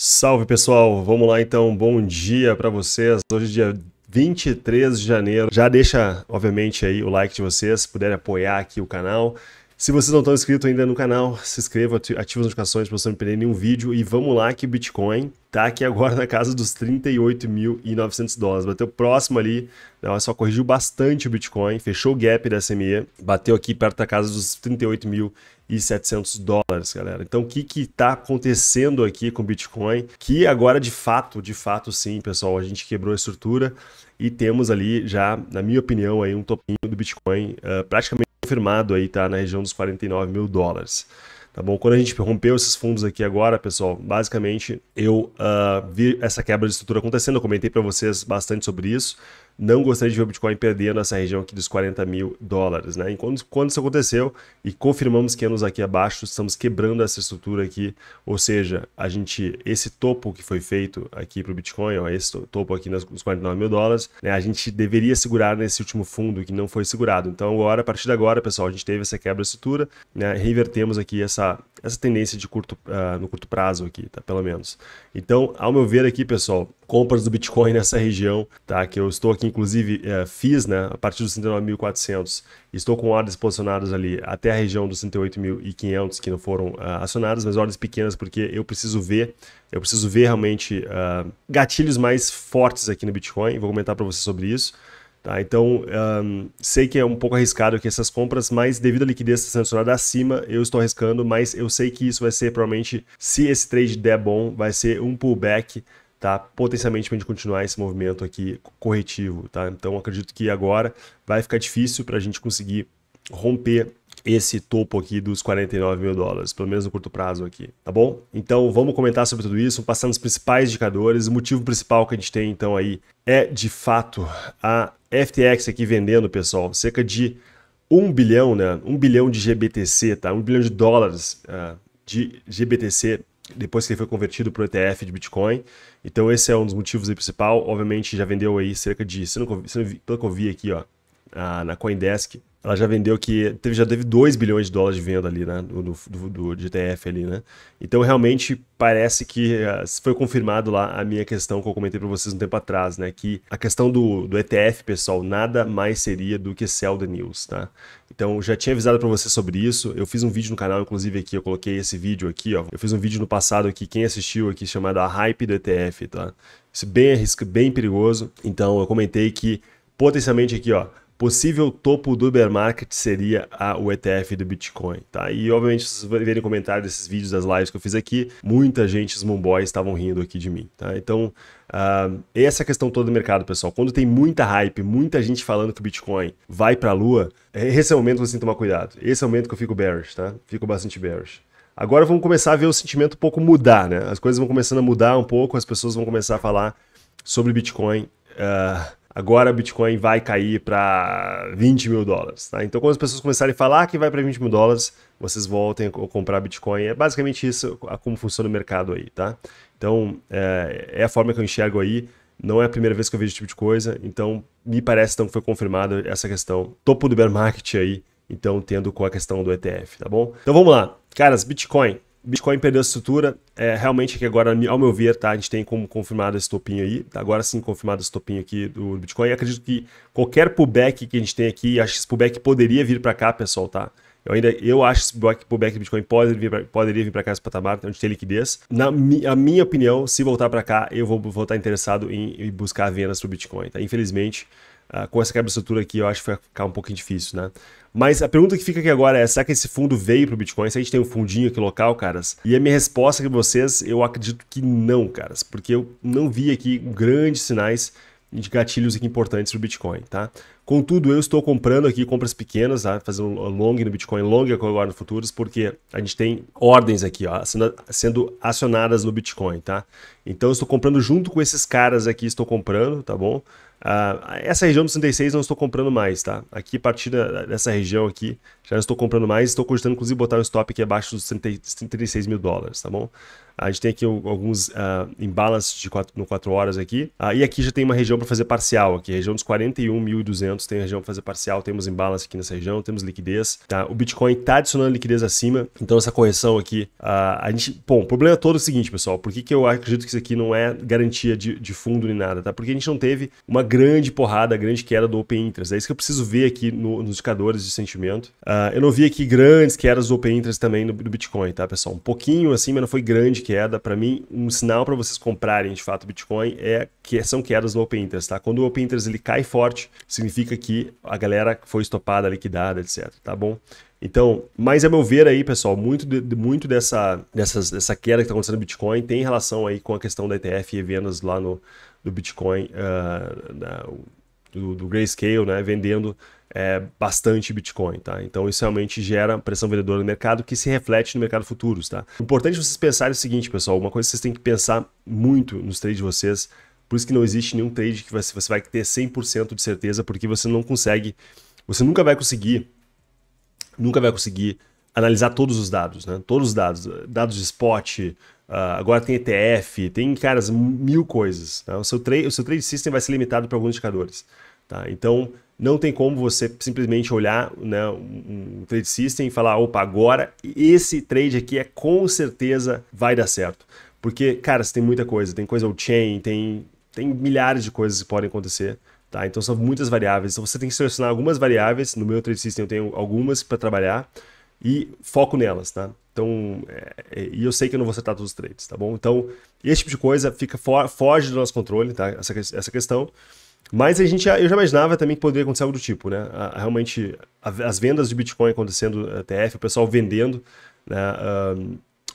Salve pessoal, vamos lá então, bom dia para vocês. Hoje dia 23 de janeiro. Já deixa, obviamente, aí o like de vocês, se puderem apoiar aqui o canal. Se vocês não estão inscritos ainda no canal, se inscreva, ativa as notificações para você não perder nenhum vídeo. E vamos lá que o Bitcoin tá aqui agora na casa dos 38.900 dólares. Bateu próximo ali, não, né? só corrigiu bastante o Bitcoin, fechou o gap da SME, bateu aqui perto da casa dos 38.900 e 700 dólares, galera. Então, o que que tá acontecendo aqui com o Bitcoin? Que agora, de fato, de fato, sim, pessoal, a gente quebrou a estrutura e temos ali já, na minha opinião, aí um topinho do Bitcoin uh, praticamente confirmado aí, tá? Na região dos 49 mil dólares. Tá bom? Quando a gente rompeu esses fundos aqui agora, pessoal, basicamente eu uh, vi essa quebra de estrutura acontecendo. Eu comentei para vocês bastante sobre isso não gostaria de ver o Bitcoin perder nessa região aqui dos 40 mil dólares. Né? Enquanto quando isso aconteceu, e confirmamos que anos aqui abaixo, estamos quebrando essa estrutura aqui, ou seja, a gente, esse topo que foi feito aqui para o Bitcoin, ó, esse topo aqui nos 49 mil dólares, né, a gente deveria segurar nesse último fundo que não foi segurado. Então agora, a partir de agora, pessoal, a gente teve essa quebra de estrutura, né, Reinvertemos aqui essa, essa tendência de curto, uh, no curto prazo aqui, tá? pelo menos. Então, ao meu ver aqui, pessoal, compras do Bitcoin nessa região, tá? Que eu estou aqui, inclusive, é, fiz, né? A partir dos 69.400, estou com ordens posicionadas ali até a região dos 38.500 que não foram uh, acionadas, mas ordens pequenas porque eu preciso ver, eu preciso ver realmente uh, gatilhos mais fortes aqui no Bitcoin. Vou comentar para você sobre isso. Tá, então, um, é, sei que é um pouco arriscado aqui essas compras, mas devido à liquidez tá sancionada acima, eu estou arriscando, mas eu sei que isso vai ser provavelmente, se esse trade der bom, vai ser um pullback tá? Potencialmente para a gente continuar esse movimento aqui corretivo, tá? Então acredito que agora vai ficar difícil para a gente conseguir romper esse topo aqui dos 49 mil dólares, pelo menos no curto prazo aqui, tá bom? Então vamos comentar sobre tudo isso, passando os principais indicadores. O motivo principal que a gente tem então aí é de fato a FTX aqui vendendo, pessoal, cerca de 1 bilhão, né? 1 bilhão de GBTC, tá? 1 bilhão de dólares uh, de GBTC depois que ele foi convertido para o ETF de Bitcoin. Então esse é um dos motivos principal. Obviamente já vendeu aí cerca de, se não, se não, pelo que eu vi aqui, ó, a, na Coindesk, ela já vendeu que teve, já teve 2 bilhões de dólares de venda ali, né? Do, do, do, GTF ali, né? Então realmente parece que eh, foi confirmado lá a minha questão que eu comentei para vocês um tempo atrás, né? Que a questão do, do ETF, pessoal, nada mais seria do que sell the news, tá? Então já tinha avisado para vocês sobre isso. Eu fiz um vídeo no canal, inclusive aqui eu coloquei esse vídeo aqui, ó. Eu fiz um vídeo no passado aqui, quem assistiu aqui chamado a hype do ETF, tá? Isso bem arrisca, bem perigoso. Então eu comentei que potencialmente aqui, ó possível topo do bear market seria a, o ETF do Bitcoin, tá? E obviamente vocês verem comentário desses vídeos das lives que eu fiz aqui, muita gente, os mumboys, estavam rindo aqui de mim, tá? Então, uh, essa é a questão toda do mercado, pessoal. Quando tem muita hype, muita gente falando que o Bitcoin vai para a lua, é, esse é o momento que você tem que tomar cuidado. Esse é o momento que eu fico bearish, tá? Fico bastante bearish. Agora vamos começar a ver o sentimento um pouco mudar, né? As coisas vão começando a mudar um pouco, as pessoas vão começar a falar sobre Bitcoin. Uh, agora o Bitcoin vai cair para 20 mil dólares. Tá? Então, quando as pessoas começarem a falar que vai para 20 mil dólares, vocês voltem a comprar Bitcoin. É basicamente isso a como funciona o mercado aí, tá? Então, é, é a forma que eu enxergo aí. Não é a primeira vez que eu vejo esse tipo de coisa, então me parece então, que foi confirmada essa questão. Topo do bear market aí, então tendo com a questão do ETF, tá bom? Então vamos lá. Caras, Bitcoin, Bitcoin perdeu a estrutura, é, realmente que agora, ao meu ver, tá, a gente tem como confirmado esse topinho aí, tá, agora sim confirmado esse topinho aqui do Bitcoin. acredito que qualquer pullback que a gente tem aqui, acho que esse pullback poderia vir para cá, pessoal, tá? Eu ainda eu acho que esse pullback do Bitcoin pode vir pra, poderia vir para cá esse patamar, onde então tem liquidez. Na mi, a minha opinião, se voltar para cá, eu vou, vou estar interessado em, em buscar vendas para o Bitcoin, tá? Infelizmente, ah, com essa quebra-estrutura aqui, eu acho que vai ficar um pouquinho difícil, né? Mas a pergunta que fica aqui agora é, será que esse fundo veio para o Bitcoin? Se a gente tem um fundinho aqui local, caras? E a minha resposta para vocês, eu acredito que não, caras. Porque eu não vi aqui grandes sinais de gatilhos aqui importantes para o Bitcoin, tá? Contudo, eu estou comprando aqui compras pequenas, tá? fazendo long no Bitcoin, long agora no futuros, porque a gente tem ordens aqui, ó, sendo, sendo acionadas no Bitcoin, tá? Então, eu estou comprando junto com esses caras aqui, estou comprando, tá bom? Uh, essa região dos 36 não estou comprando mais, tá? Aqui, a partir da, dessa região aqui, já não estou comprando mais. Estou cogitando, inclusive, botar um stop aqui abaixo dos 36 mil dólares, tá bom? A gente tem aqui alguns uh, embalas de quatro, no 4 horas aqui. Uh, e aqui já tem uma região para fazer parcial aqui. Região dos 41.200 tem região para fazer parcial. Temos imbalance aqui nessa região, temos liquidez. Tá? O Bitcoin está adicionando liquidez acima. Então essa correção aqui, uh, a gente... Bom, o problema todo é o seguinte, pessoal. Por que, que eu acredito que isso aqui não é garantia de, de fundo nem nada, tá? Porque a gente não teve uma grande porrada, grande queda do Open Interest. É isso que eu preciso ver aqui no, nos indicadores de sentimento. eu não vi aqui grandes quedas do Open Interest também no, do Bitcoin, tá, pessoal? Um pouquinho assim, mas não foi grande queda, para mim, um sinal para vocês comprarem de fato Bitcoin é que são quedas no Open Interest, tá? Quando o Open Interest ele cai forte, significa que a galera foi estopada, liquidada, etc, tá bom? Então, mas a meu ver aí, pessoal, muito, de, muito dessa, dessas, dessa queda que tá acontecendo no Bitcoin tem relação aí com a questão da ETF e vendas lá no, do Bitcoin, uh, na, do, do Grayscale, né, vendendo é, bastante Bitcoin, tá? Então isso realmente gera pressão vendedora no mercado que se reflete no mercado futuros, tá? Importante é vocês pensarem o seguinte, pessoal, uma coisa que vocês têm que pensar muito nos trades de vocês, por isso que não existe nenhum trade que você vai ter 100% de certeza, porque você não consegue, você nunca vai conseguir, nunca vai conseguir analisar todos os dados, né? Todos os dados, dados de spot, uh, agora tem ETF, tem, caras, mil coisas. Tá? O, seu trade, o seu trade system vai ser limitado para alguns indicadores, tá? Então, não tem como você simplesmente olhar né, um trade system e falar, opa, agora esse trade aqui é com certeza vai dar certo. Porque, cara, você tem muita coisa, tem coisa on-chain, tem, tem milhares de coisas que podem acontecer. Tá? Então são muitas variáveis. Então você tem que selecionar algumas variáveis. No meu trade system eu tenho algumas para trabalhar e foco nelas, tá? Então, é, é, e eu sei que eu não vou acertar todos os trades, tá bom? Então, esse tipo de coisa fica fo foge do nosso controle, tá? Essa, essa questão. Mas a gente eu já imaginava também que poderia acontecer algo do tipo, né? A, realmente, a, as vendas de Bitcoin acontecendo, ETF, eh, o pessoal vendendo, né?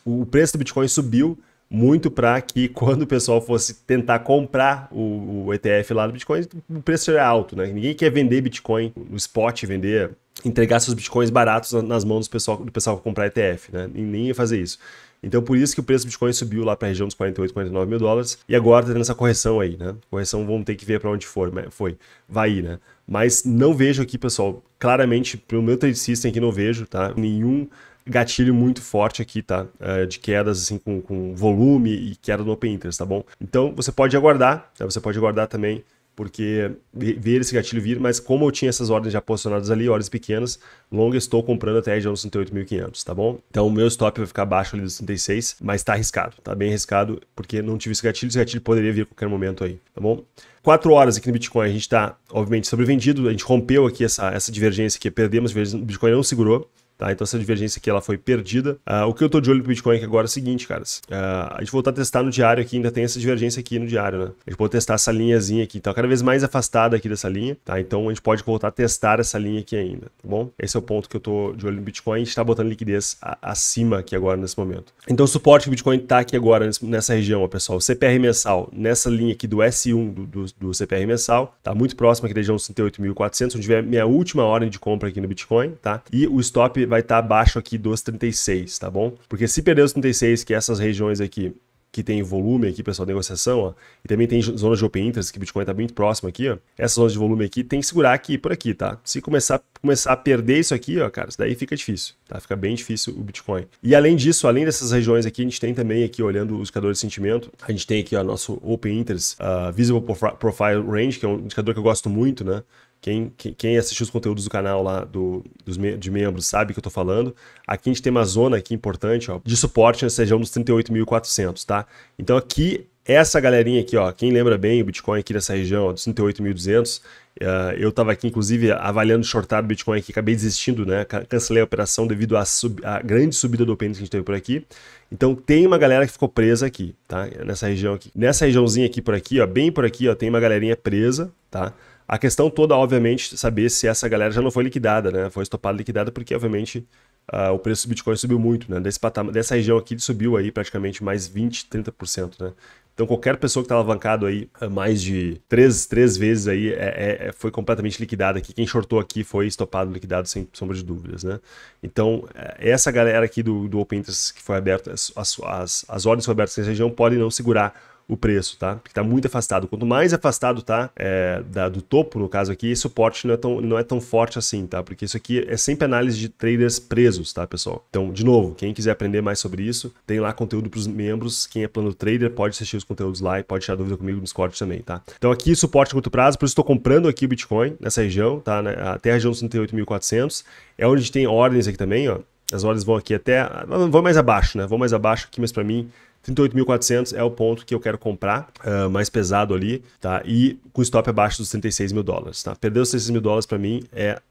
o preço do Bitcoin subiu muito para que quando o pessoal fosse tentar comprar o, o, ETF lá do Bitcoin, o preço era alto, né? Ninguém quer vender Bitcoin no spot, vender, entregar seus Bitcoins baratos nas mãos do pessoal, do pessoal comprar ETF, né? nem ia fazer isso. Então por isso que o preço do Bitcoin subiu lá para a região dos 48, 49 mil dólares. E agora está tendo essa correção aí, né? Correção vamos ter que ver para onde for, foi. Vai ir, né? Mas não vejo aqui, pessoal, claramente, pelo meu trade system aqui não vejo, tá? Nenhum gatilho muito forte aqui, tá? Eh, de quedas, assim, com, com volume e queda no open interest, tá bom? Então você pode aguardar, tá? Você pode aguardar também porque ver esse gatilho vir, mas como eu tinha essas ordens já posicionadas ali, ordens pequenas, longa estou comprando até a região dos 38.500, tá bom? Então o meu stop vai ficar abaixo ali dos 36, mas tá arriscado, tá bem arriscado, porque não tive esse gatilho, esse gatilho poderia vir a qualquer momento aí, tá bom? 4 horas aqui no Bitcoin, a gente tá, obviamente, sobrevendido, a gente rompeu aqui essa, essa divergência aqui, perdemos, o Bitcoin não segurou, Tá? Então essa divergência aqui ela foi perdida. Uh, o que eu tô de olho pro Bitcoin aqui agora é o seguinte, caras. Uh, a gente voltar a testar no diário aqui, ainda tem essa divergência aqui no diário, né? A gente pode testar essa linhazinha aqui, então cada vez mais afastada aqui dessa linha, tá? Então a gente pode voltar a testar essa linha aqui ainda, tá bom? Esse é o ponto que eu tô de olho no Bitcoin. A gente tá botando liquidez acima aqui agora nesse momento. Então o suporte do Bitcoin tá aqui agora nessa região, ó, pessoal. O CPR mensal nessa linha aqui do S1 do, do, do CPR mensal, tá muito próximo aqui da região 68.400, onde tiver minha última ordem de compra aqui no Bitcoin, tá? E o stop vai estar tá abaixo aqui dos 36, tá bom? Porque se perder os 36, que é essas regiões aqui que tem volume aqui, pessoal, negociação, ó, e também tem zonas de open interest, que o Bitcoin tá muito próximo aqui, ó. Essa zona de volume aqui tem que segurar aqui por aqui, tá? Se começar, começar a perder isso aqui, ó, cara, isso daí fica difícil, tá? Fica bem difícil o Bitcoin. E além disso, além dessas regiões aqui, a gente tem também aqui, olhando os indicadores de sentimento, a gente tem aqui, ó, nosso open interest, uh, visible profile range, que é um indicador que eu gosto muito, né? Quem, quem, assistiu os conteúdos do canal lá do, dos de membros sabe o que eu tô falando. Aqui a gente tem uma zona aqui importante, ó, de suporte nessa região é dos 38.400, tá? Então aqui, essa galerinha aqui, ó, quem lembra bem o Bitcoin aqui nessa região, ó, dos 38.200, uh, eh, eu tava aqui, inclusive, avaliando shortar o Bitcoin aqui, acabei desistindo, né? Cancelei a operação devido à sub, grande subida do pênis que a gente teve por aqui. Então tem uma galera que ficou presa aqui, tá? Nessa região aqui. Nessa regiãozinha aqui por aqui, ó, bem por aqui, ó, tem uma galerinha presa, tá? A questão toda, obviamente, saber se essa galera já não foi liquidada, né? Foi estopada liquidada porque, obviamente, uh, o preço do Bitcoin subiu muito, né? Desse patamar, dessa região aqui ele subiu aí praticamente mais 20, 30%, né? Então qualquer pessoa que está alavancado aí ah, mais de três, três vezes aí é, é, é, foi completamente liquidada aqui. Quem shortou aqui foi estopado, liquidado sem sombra de dúvidas, né? Então é, essa galera aqui do, do Open Interest que foi aberta, as, as, as ordens foram abertas nessa região podem não segurar o preço, tá? Porque tá muito afastado. Quanto mais afastado tá é, da, do topo, no caso aqui, suporte não é, tão, não é tão forte assim, tá? Porque isso aqui é sempre análise de traders presos, tá, pessoal? Então, de novo, quem quiser aprender mais sobre isso, tem lá conteúdo para os membros. Quem é plano trader pode assistir os conteúdos lá e pode tirar dúvida comigo no Discord também, tá? Então, aqui suporte a curto prazo, por isso estou comprando aqui o Bitcoin nessa região, tá? Né? Até a região 38.400. É onde tem ordens aqui também, ó. As ordens vão aqui até. Vão mais abaixo, né? Vão mais abaixo aqui, mas para mim 38.400 é o ponto que eu quero comprar, uh, mais pesado ali, tá? E com stop abaixo dos 36 mil dólares, tá? Perder os 36 mil dólares para mim é...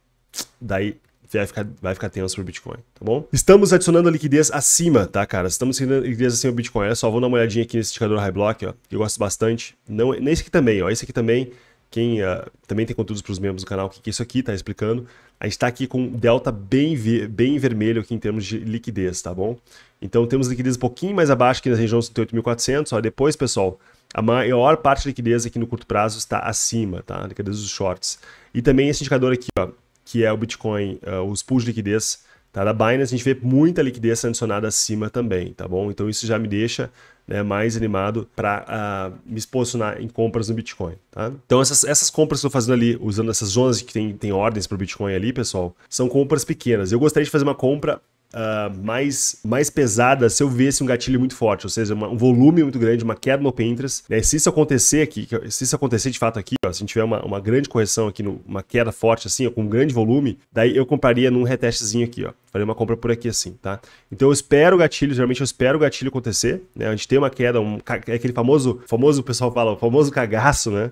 Daí vai ficar, vai ficar tenso pro Bitcoin, tá bom? Estamos adicionando liquidez acima, tá, cara? Estamos adicionando liquidez acima do Bitcoin. Olha só, vou dar uma olhadinha aqui nesse indicador High Block, ó, que eu gosto bastante. Não, é, nesse aqui também, ó. Esse aqui também quem uh, também tem conteúdos para os membros do canal, o que, que isso aqui está explicando. A gente está aqui com delta bem, bem vermelho aqui em termos de liquidez, tá bom? Então temos liquidez um pouquinho mais abaixo aqui na região 58.400. Depois, pessoal, a maior parte da liquidez aqui no curto prazo está acima, tá? A liquidez dos shorts. E também esse indicador aqui, ó, que é o Bitcoin, uh, os pools de liquidez, tá? Da Binance, a gente vê muita liquidez sendo adicionada acima também, tá bom? Então isso já me deixa né, mais animado para uh, ah, me posicionar em compras no Bitcoin. Tá? Então, essas, essas compras que eu estou fazendo ali, usando essas zonas que tem, tem ordens para o Bitcoin ali, pessoal, são compras pequenas. Eu gostaria de fazer uma compra uh, mais, mais pesada se eu visse um gatilho muito forte, ou seja, uma, um volume muito grande, uma queda no open interest. Né? Se isso acontecer aqui, se isso acontecer de fato aqui, ó, se a gente tiver uma, uma grande correção aqui, no, uma queda forte assim, ó, com um grande volume, daí eu compraria num retestezinho aqui, ó. Faria uma compra por aqui assim, tá? Então eu espero o gatilho, geralmente eu espero o gatilho acontecer, né? A gente tem uma queda, um, é aquele famoso, famoso, o pessoal fala, o famoso cagaço, né?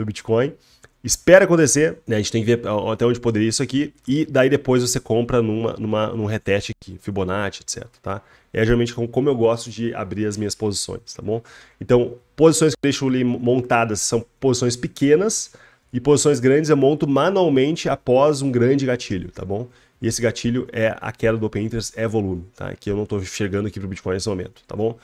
do Bitcoin. Espera acontecer, né? A gente tem que ver até onde poderia isso aqui, e daí depois você compra numa, numa, num reteste aqui, Fibonacci, etc. Tá? É geralmente como eu gosto de abrir as minhas posições, tá bom? Então, posições que eu deixo ali montadas são posições pequenas, e posições grandes eu monto manualmente após um grande gatilho, tá bom? E esse gatilho é a queda do Open Interest, é volume, tá? Que eu não estou chegando aqui para o Bitcoin nesse momento, tá bom?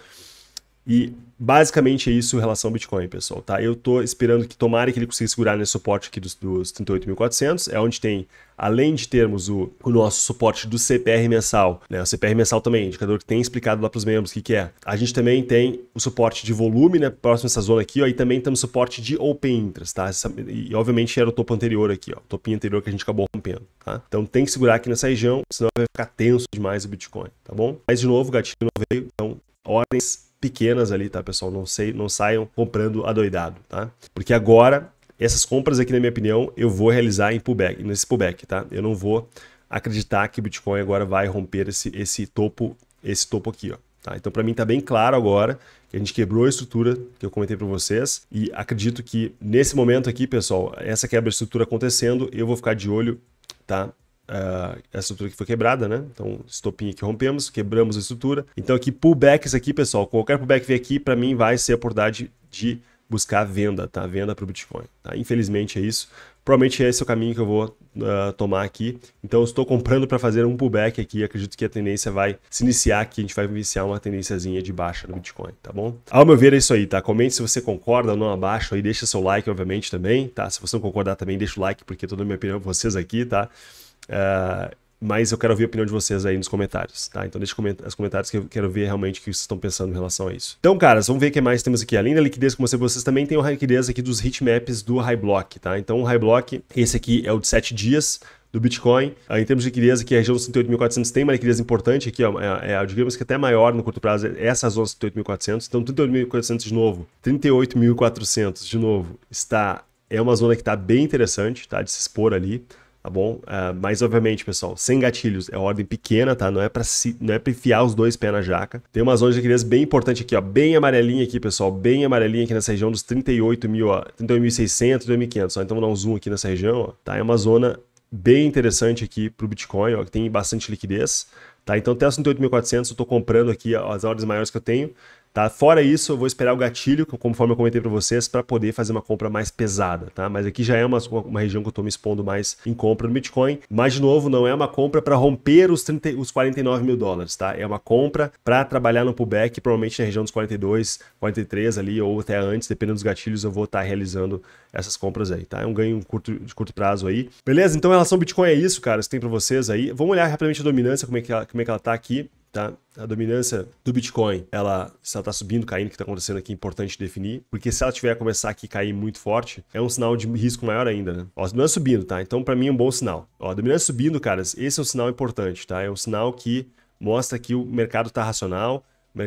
E basicamente é isso em relação ao Bitcoin, pessoal, tá? Eu tô esperando que tomara que ele consiga segurar nesse suporte aqui dos, dos 38.400, é onde tem, além de termos o, o nosso suporte do CPR mensal, né? O CPR mensal também, indicador que tem explicado lá para os membros o que, que é. A gente também tem o suporte de volume, né? Próximo essa zona aqui, ó, e também temos suporte de open interest, tá? Essa, e obviamente era o topo anterior aqui, ó, o topinho anterior que a gente acabou rompendo, tá? Então tem que segurar aqui nessa região, senão vai ficar tenso demais o Bitcoin, tá bom? Mas de novo, gatilho não veio, então ordens pequenas ali, tá, pessoal? Não, sei, não saiam comprando adoidado, tá? Porque agora, essas compras aqui, na minha opinião, eu vou realizar em pullback, nesse pullback, tá? Eu não vou acreditar que o Bitcoin agora vai romper esse, esse topo esse topo aqui, ó. Tá? Então, para mim, está bem claro agora que a gente quebrou a estrutura que eu comentei para vocês e acredito que nesse momento aqui, pessoal, essa quebra de estrutura acontecendo, eu vou ficar de olho, tá? uh, a estrutura que foi quebrada, né? Então, estopinha que rompemos, quebramos a estrutura. Então, aqui, pullbacks aqui, pessoal. Qualquer pullback que vier aqui, para mim, vai ser a oportunidade de buscar venda, tá? Venda para o Bitcoin. Tá? Infelizmente é isso. Provavelmente esse é o caminho que eu vou uh, tomar aqui. Então estou comprando para fazer um pullback aqui. Acredito que a tendência vai se iniciar aqui. A gente vai iniciar uma tendênciazinha de baixa no Bitcoin, tá bom? Ao meu ver é isso aí, tá? Comente se você concorda ou não abaixo aí. Deixa seu like, obviamente, também, tá? Se você não concordar também, deixa o like, porque toda a minha opinião é vocês aqui, tá? Ah, mas eu quero ouvir a opinião de vocês aí nos comentários, tá? Então deixa os comentários que eu quero ver realmente o que vocês estão pensando em relação a isso. Então, caras, vamos ver o que mais temos aqui. Além da liquidez, como você vocês também tem a liquidez aqui dos hitmaps do High Block, tá? Então, o High Block, esse aqui é o de 7 dias, do Bitcoin. Ah, em termos de liquidez, aqui a região dos 38.400 tem uma liquidez importante aqui, ó, é, é, é, digamos que até maior no curto prazo, é essa zona dos 38.400. Então, 38.400 de novo, 38.400 de novo, está é uma zona que está bem interessante, tá? De se expor ali tá bom? Uh, mas obviamente, pessoal, sem gatilhos, é ordem pequena, tá? Não é para se, não é para enfiar os dois pés na jaca. Tem uma zona de liquidez bem importante aqui, ó, bem amarelinha aqui, pessoal, bem amarelinha aqui nessa região dos 38 mil, ó, 38.600, 2.500, então vou dar um zoom aqui nessa região, ó, tá? É uma zona bem interessante aqui para o Bitcoin, ó, que tem bastante liquidez, tá? Então até os 38.400 eu estou comprando aqui ó, as ordens maiores que eu tenho, Tá? Fora isso, eu vou esperar o gatilho, conforme eu comentei para vocês, para poder fazer uma compra mais pesada, tá? Mas aqui já é uma, uma região que eu estou me expondo mais em compra no Bitcoin. Mas, de novo, não é uma compra para romper os, 30, os 49 mil dólares, tá? É uma compra para trabalhar no pullback, provavelmente na região dos 42, 43 ali, ou até antes, dependendo dos gatilhos, eu vou estar tá realizando essas compras aí, tá? É um ganho curto, de curto prazo aí. Beleza? Então, em relação ao Bitcoin é isso, cara, isso tem para vocês aí. Vamos olhar rapidamente a dominância, como é que ela, como é que ela tá aqui tá? A dominância do Bitcoin, ela, se ela tá subindo, caindo, o que está acontecendo aqui é importante definir, porque se ela tiver a começar aqui a cair muito forte, é um sinal de risco maior ainda, né? Ó, a dominância subindo, tá? Então, para mim, é um bom sinal. Ó, a dominância subindo, caras, esse é um sinal importante, tá? É um sinal que mostra que o mercado tá racional,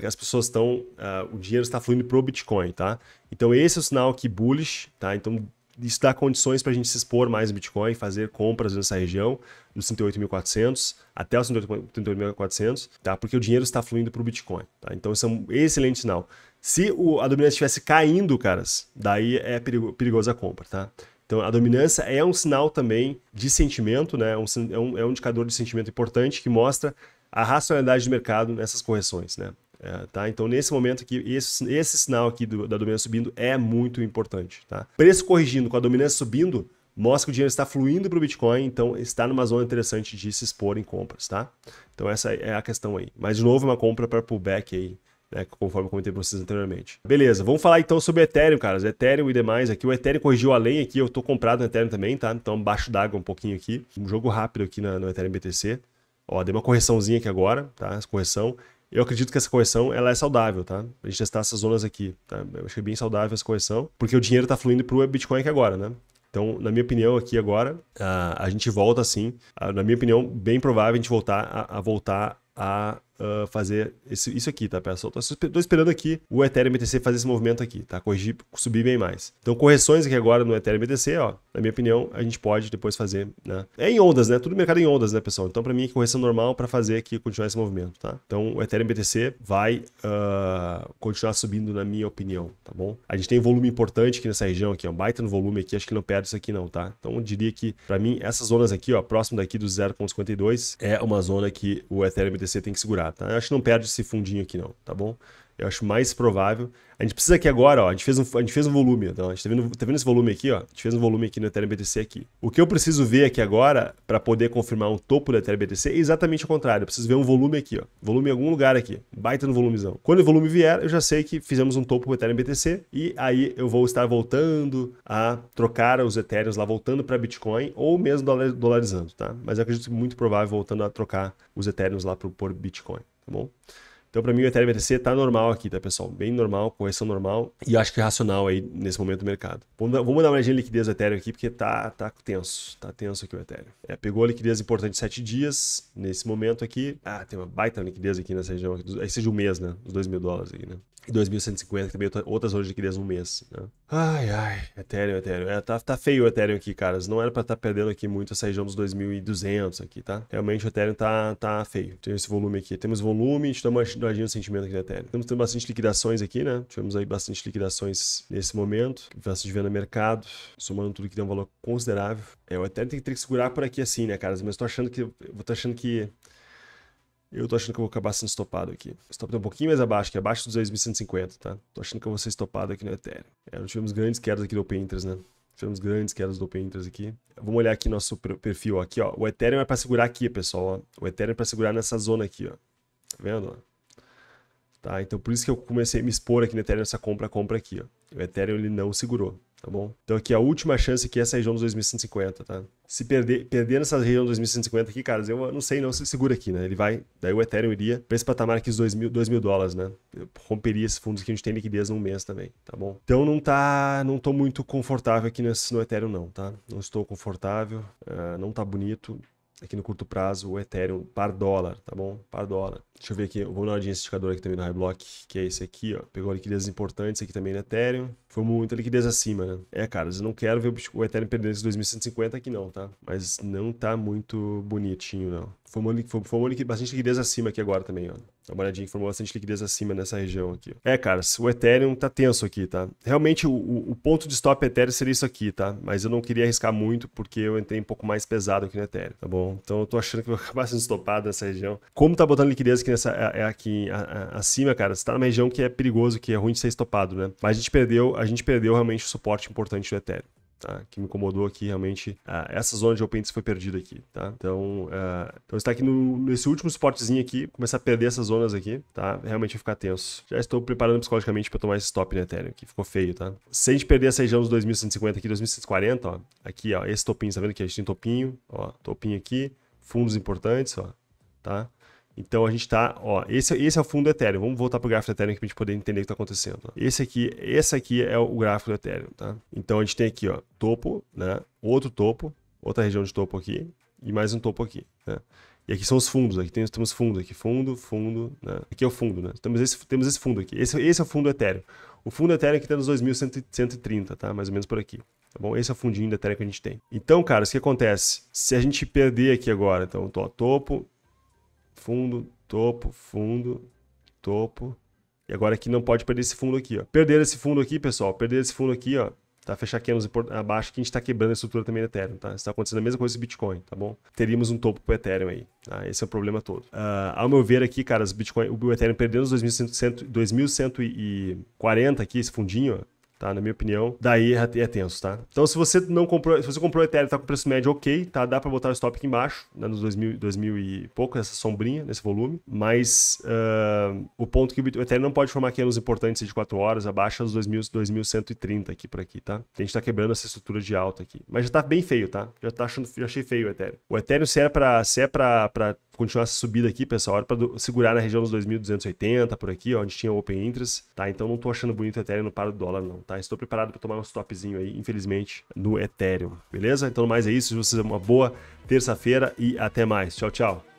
as pessoas estão, uh, ah, o dinheiro está fluindo pro Bitcoin, tá? Então, esse é o sinal que bullish, tá? Então, isso dá condições para a gente se expor mais no Bitcoin, fazer compras nessa região, nos 38.400, até os 38.400, tá? Porque o dinheiro está fluindo para o Bitcoin, tá? Então isso é um excelente sinal. Se o, a dominância estivesse caindo, caras, daí é perigo, perigosa a compra, tá? Então, a dominância é um sinal também de sentimento, né? É um, é, um, é um indicador de sentimento importante que mostra a racionalidade do mercado nessas correções, né? É, tá? Então, nesse momento aqui, esse, esse sinal aqui do, da dominância subindo é muito importante. Tá? Preço corrigindo com a dominância subindo, mostra que o dinheiro está fluindo para o Bitcoin, então está numa zona interessante de se expor em compras, tá? Então essa é a questão aí. Mas de novo, uma compra para pullback aí, né, conforme eu comentei para vocês anteriormente. Beleza, vamos falar então sobre Ethereum, caras. Ethereum e demais aqui. O Ethereum corrigiu além aqui, eu estou comprado no Ethereum também, tá? Então abaixo d'água um pouquinho aqui. Um jogo rápido aqui no Ethereum BTC. Ó, dei uma correçãozinha aqui agora, tá? Essa correção. Eu acredito que essa correção ela é saudável, tá? A gente testar essas zonas aqui, tá? Eu achei bem saudável essa correção, porque o dinheiro está fluindo para o Bitcoin aqui agora, né? Então, na minha opinião, aqui agora, a, ah, a gente volta assim. na minha opinião, bem provável a gente voltar a, a voltar a uh, fazer esse, isso aqui, tá, pessoal? Estou esperando aqui o Ethereum BTC fazer esse movimento aqui, tá? Corrigir, subir bem mais. Então, correções aqui agora no Ethereum BTC, ó, na minha opinião, a gente pode depois fazer, né? É em ondas, né? Tudo mercado é em ondas, né, pessoal? Então, para mim, é correção normal para fazer aqui, continuar esse movimento, tá? Então, o Ethereum BTC vai uh, continuar subindo, na minha opinião, tá bom? A gente tem volume importante aqui nessa região aqui, ó, é um baita no volume aqui, acho que não perde isso aqui não, tá? Então, eu diria que, para mim, essas zonas aqui, ó, próximo daqui do 0.52 é uma zona que o Ethereum BTC tem que segurar tá? Eu acho que não perde esse fundinho aqui não, tá bom? Eu acho mais provável. A gente precisa aqui agora, ó, a gente fez um, a gente fez um volume, então, a gente tá vendo, tá vendo esse volume aqui, ó? A gente fez um volume aqui no Ethereum BTC aqui. O que eu preciso ver aqui agora para poder confirmar um topo do Ethereum BTC é exatamente o contrário. Eu preciso ver um volume aqui, ó. Volume em algum lugar aqui. Baita no volumezão. Quando o volume vier, eu já sei que fizemos um topo pro Ethereum BTC e aí eu vou estar voltando a trocar os Ethereums lá, voltando para Bitcoin ou mesmo dolarizando, tá? Mas eu acredito que é muito provável voltando a trocar os Ethereums lá por Bitcoin, tá bom? Então, para mim, o Ethereum BTC está normal aqui, tá, pessoal? Bem normal, correção normal e acho que é racional aí nesse momento do mercado. Vamos dar, uma olhadinha de liquidez do Ethereum aqui, porque tá, tá tenso, tá tenso aqui o Ethereum. É, pegou a liquidez importante de 7 dias nesse momento aqui. Ah, tem uma baita liquidez aqui nessa região, aí seja um mês, né? Os 2 mil dólares aí, né? E 2.150, que também é outras de adquiridas no mês. Né? Ai, ai, Ethereum, Ethereum. É, tá, tá feio o Ethereum aqui, caras. Não era pra estar tá perdendo aqui muito essa região dos 2.200 aqui, tá? Realmente o Ethereum tá, tá feio. Tem esse volume aqui. Temos volume, a gente dá uma ajudadinha no sentimento aqui do Ethereum. temos tendo bastante liquidações aqui, né? Tivemos aí bastante liquidações nesse momento. Bastante venda no mercado. Somando tudo que tem um valor considerável. É, o Ethereum tem que, ter que segurar por aqui assim, né, caras? Mas tô achando que... Eu tô achando que... Eu tô achando que eu vou acabar sendo estopado aqui. Stop tá um pouquinho mais abaixo, que é abaixo dos 2.150, tá? Tô achando que eu vou ser estopado aqui no Ethereum. É, não tivemos grandes quedas aqui do Open Interest, né? Tivemos grandes quedas do Open Interest aqui. Vamos olhar aqui nosso perfil, Aqui, ó. O Ethereum é pra segurar aqui, pessoal, ó. O Ethereum é pra segurar nessa zona aqui, ó. Tá vendo, ó? Tá, então por isso que eu comecei a me expor aqui no Ethereum, essa compra-compra aqui, ó. O Ethereum, ele não segurou tá bom? Então aqui a última chance que é essa região dos 2150, tá? Se perder, perder nessa região dos 2150 aqui, cara, eu não sei não se segura aqui, né? Ele vai, daí o Ethereum iria para esse patamar aqui dos 2000 mil, mil dólares, né? Eu romperia esses fundos que a gente tem liquidez num mês também, tá bom? Então não tá, não tô muito confortável aqui nesse, no Ethereum não, tá? Não estou confortável, uh, não tá bonito, aqui é no curto prazo o Ethereum par dólar, tá bom? Par dólar. Deixa eu ver aqui, vou dar uma de nesse indicador aqui também no High Block, que é esse aqui, ó. Pegou liquidez importantes aqui também no Ethereum. Foi muita liquidez acima, né? É, cara, eu não quero ver o Ethereum perder esses 2150 aqui não, tá? Mas não tá muito bonitinho, não. Formou, formou bastante liquidez acima aqui agora também, ó. Dá uma olhadinha que formou bastante liquidez acima nessa região aqui. É, cara, o Ethereum tá tenso aqui, tá? Realmente o, o ponto de stop Ethereum seria isso aqui, tá? Mas eu não queria arriscar muito porque eu entrei um pouco mais pesado aqui no Ethereum, tá bom? Então eu tô achando que vai vou acabar sendo estopado nessa região. Como tá botando liquidez aqui, nessa, aqui a, a, acima, cara, você tá numa região que é perigoso, que é ruim de ser estopado, né? Mas a gente perdeu, a gente perdeu realmente o suporte importante do Ethereum. Tá? Que me incomodou aqui realmente. Ah, essa zona de open foi perdida aqui, tá? Então, ah, então está aqui no, nesse último spotzinho aqui, começar a perder essas zonas aqui, tá? Realmente vai ficar tenso. Já estou preparando psicologicamente para tomar esse stop no Ethereum, que ficou feio, tá? Se a gente perder essa região dos 2150 aqui, 2140, ó, aqui, ó, esse topinho, tá vendo que a gente tem topinho, ó, topinho aqui, fundos importantes, ó, tá? Então a gente está, ó, esse, esse é o fundo do Ethereum. Vamos voltar pro gráfico do Ethereum para a gente poder entender o que está acontecendo. Esse aqui, esse aqui é o gráfico do Ethereum, tá? Então a gente tem aqui, ó, topo, né? Outro topo, outra região de topo aqui e mais um topo aqui, né? E aqui são os fundos, aqui temos, fundo, aqui fundo, fundo, né? aqui é o fundo, né? Temos esse, temos esse fundo aqui, esse, esse é o fundo etéreo. O fundo etéreo aqui tá nos 2.130, tá? Mais ou menos por aqui, tá bom? Esse é o fundinho do etéreo que a gente tem. Então, cara, o que acontece? Se a gente perder aqui agora, então, tô, topo, fundo, topo, fundo, topo. E agora aqui não pode perder esse fundo aqui, ó. Perder esse fundo aqui, pessoal, perder esse fundo aqui, ó, tá? Fechar candles abaixo que a gente está quebrando a estrutura também do Ethereum, tá? Está acontecendo a mesma coisa com o Bitcoin, tá bom? Teríamos um topo para o Ethereum aí, tá? Esse é o problema todo. Uh, ao meu ver aqui, cara, os Bitcoin, o Ethereum perdendo os 2140 aqui, esse fundinho, ó, tá? Na minha opinião, daí é, é tenso, tá? Então, se você não comprou, se você comprou Ethereum e tá com preço médio ok, tá? Dá para botar o stop aqui embaixo, né? nos 2000, 2000 e pouco, nessa sombrinha, nesse volume, mas uh, o ponto que o Ethereum não pode formar aqui nos importantes de 4 horas, abaixo dos 2000, 2130 aqui por aqui, tá? A gente tá quebrando essa estrutura de alta aqui, mas já tá bem feio, tá? Já tá achando, já achei feio o Ethereum. O Ethereum se é para se é para continuar essa subida aqui, pessoal, hora para segurar na região dos 2.280 por aqui, ó, onde tinha open interest, tá? Então não tô achando bonito o Ethereum no par do dólar não, tá? Estou preparado para tomar um stopzinho aí, infelizmente, no Ethereum, beleza? Então mais é isso, vocês uma boa terça-feira e até mais. Tchau, tchau.